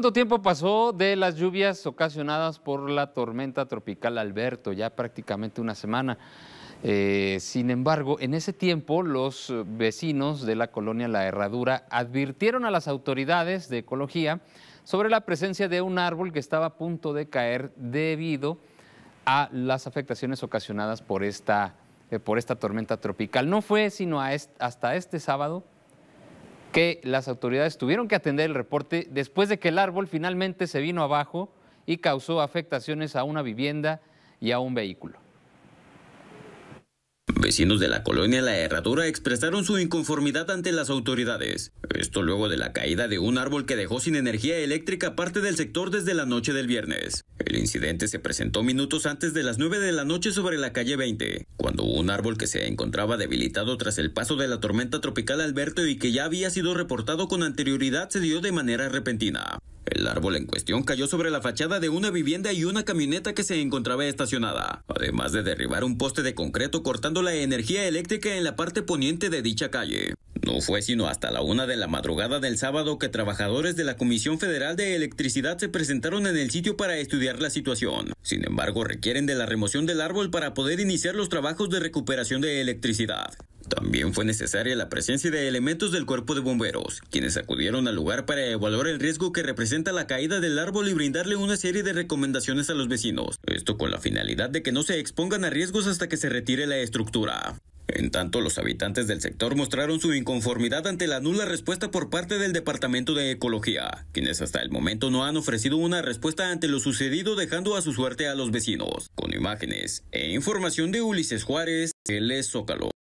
¿Cuánto tiempo pasó de las lluvias ocasionadas por la tormenta tropical Alberto? Ya prácticamente una semana. Eh, sin embargo, en ese tiempo los vecinos de la colonia La Herradura advirtieron a las autoridades de ecología sobre la presencia de un árbol que estaba a punto de caer debido a las afectaciones ocasionadas por esta, eh, por esta tormenta tropical. No fue sino hasta este sábado que las autoridades tuvieron que atender el reporte después de que el árbol finalmente se vino abajo y causó afectaciones a una vivienda y a un vehículo. Vecinos de la colonia La Herradura expresaron su inconformidad ante las autoridades. Esto luego de la caída de un árbol que dejó sin energía eléctrica parte del sector desde la noche del viernes. El incidente se presentó minutos antes de las 9 de la noche sobre la calle 20, cuando un árbol que se encontraba debilitado tras el paso de la tormenta tropical Alberto y que ya había sido reportado con anterioridad se dio de manera repentina. El árbol en cuestión cayó sobre la fachada de una vivienda y una camioneta que se encontraba estacionada, además de derribar un poste de concreto cortando la energía eléctrica en la parte poniente de dicha calle. No fue sino hasta la una de la madrugada del sábado que trabajadores de la Comisión Federal de Electricidad se presentaron en el sitio para estudiar la situación. Sin embargo, requieren de la remoción del árbol para poder iniciar los trabajos de recuperación de electricidad. También fue necesaria la presencia de elementos del cuerpo de bomberos, quienes acudieron al lugar para evaluar el riesgo que representa la caída del árbol y brindarle una serie de recomendaciones a los vecinos, esto con la finalidad de que no se expongan a riesgos hasta que se retire la estructura. En tanto, los habitantes del sector mostraron su inconformidad ante la nula respuesta por parte del Departamento de Ecología, quienes hasta el momento no han ofrecido una respuesta ante lo sucedido dejando a su suerte a los vecinos. Con imágenes e información de Ulises Juárez, el Zócalo.